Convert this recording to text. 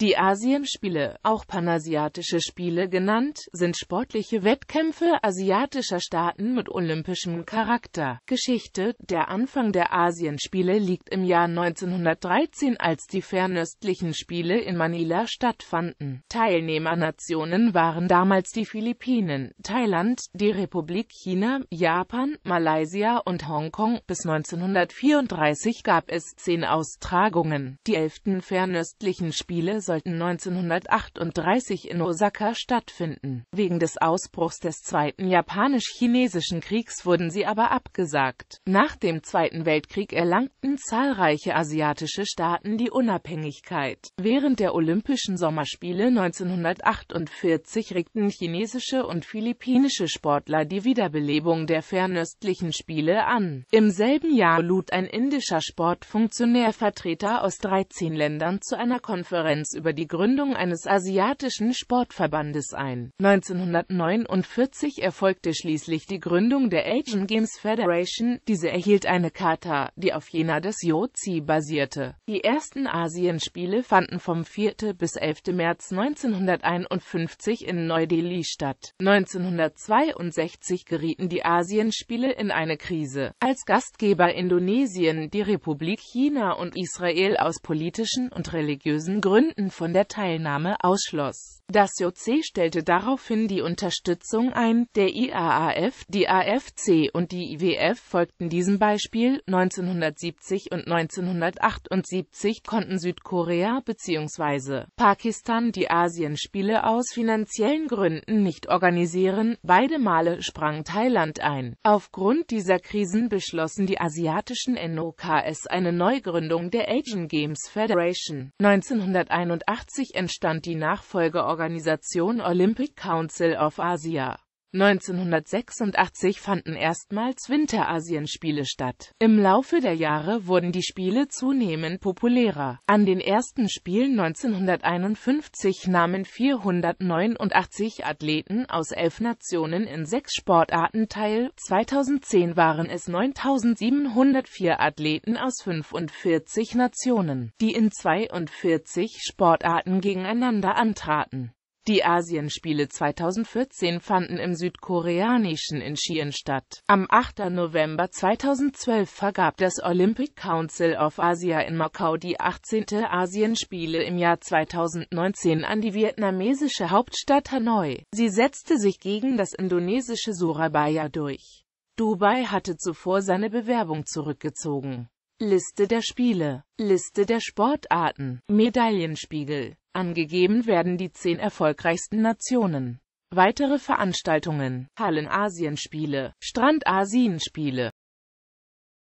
Die Asienspiele, auch Panasiatische Spiele genannt, sind sportliche Wettkämpfe asiatischer Staaten mit olympischem Charakter. Geschichte Der Anfang der Asienspiele liegt im Jahr 1913, als die Fernöstlichen Spiele in Manila stattfanden. Teilnehmernationen waren damals die Philippinen, Thailand, die Republik China, Japan, Malaysia und Hongkong. Bis 1934 gab es zehn Austragungen. Die elften Fernöstlichen Spiele sollten 1938 in Osaka stattfinden. Wegen des Ausbruchs des Zweiten Japanisch-Chinesischen Kriegs wurden sie aber abgesagt. Nach dem Zweiten Weltkrieg erlangten zahlreiche asiatische Staaten die Unabhängigkeit. Während der Olympischen Sommerspiele 1948 regten chinesische und philippinische Sportler die Wiederbelebung der fernöstlichen Spiele an. Im selben Jahr lud ein indischer Sportfunktionär Vertreter aus 13 Ländern zu einer Konferenz über die Gründung eines asiatischen Sportverbandes ein. 1949 erfolgte schließlich die Gründung der Asian Games Federation, diese erhielt eine Charta, die auf jener des Yozi basierte. Die ersten Asienspiele fanden vom 4. bis 11. März 1951 in Neu-Delhi statt. 1962 gerieten die Asienspiele in eine Krise, als Gastgeber Indonesien die Republik China und Israel aus politischen und religiösen Gründen von der Teilnahme ausschloss. Das JC stellte daraufhin die Unterstützung ein, der IAAF, die AFC und die IWF folgten diesem Beispiel. 1970 und 1978 konnten Südkorea bzw. Pakistan die Asienspiele aus finanziellen Gründen nicht organisieren, beide Male sprang Thailand ein. Aufgrund dieser Krisen beschlossen die asiatischen NOKs eine Neugründung der Asian Games Federation. 1981 1984 entstand die Nachfolgeorganisation Olympic Council of Asia 1986 fanden erstmals Winterasienspiele statt. Im Laufe der Jahre wurden die Spiele zunehmend populärer. An den ersten Spielen 1951 nahmen 489 Athleten aus elf Nationen in sechs Sportarten teil, 2010 waren es 9704 Athleten aus 45 Nationen, die in 42 Sportarten gegeneinander antraten. Die Asienspiele 2014 fanden im südkoreanischen Incheon statt. Am 8. November 2012 vergab das Olympic Council of Asia in Macau die 18. Asienspiele im Jahr 2019 an die vietnamesische Hauptstadt Hanoi. Sie setzte sich gegen das indonesische Surabaya durch. Dubai hatte zuvor seine Bewerbung zurückgezogen. Liste der Spiele Liste der Sportarten Medaillenspiegel Angegeben werden die zehn erfolgreichsten Nationen. Weitere Veranstaltungen Hallen-Asienspiele, Strand-Asienspiele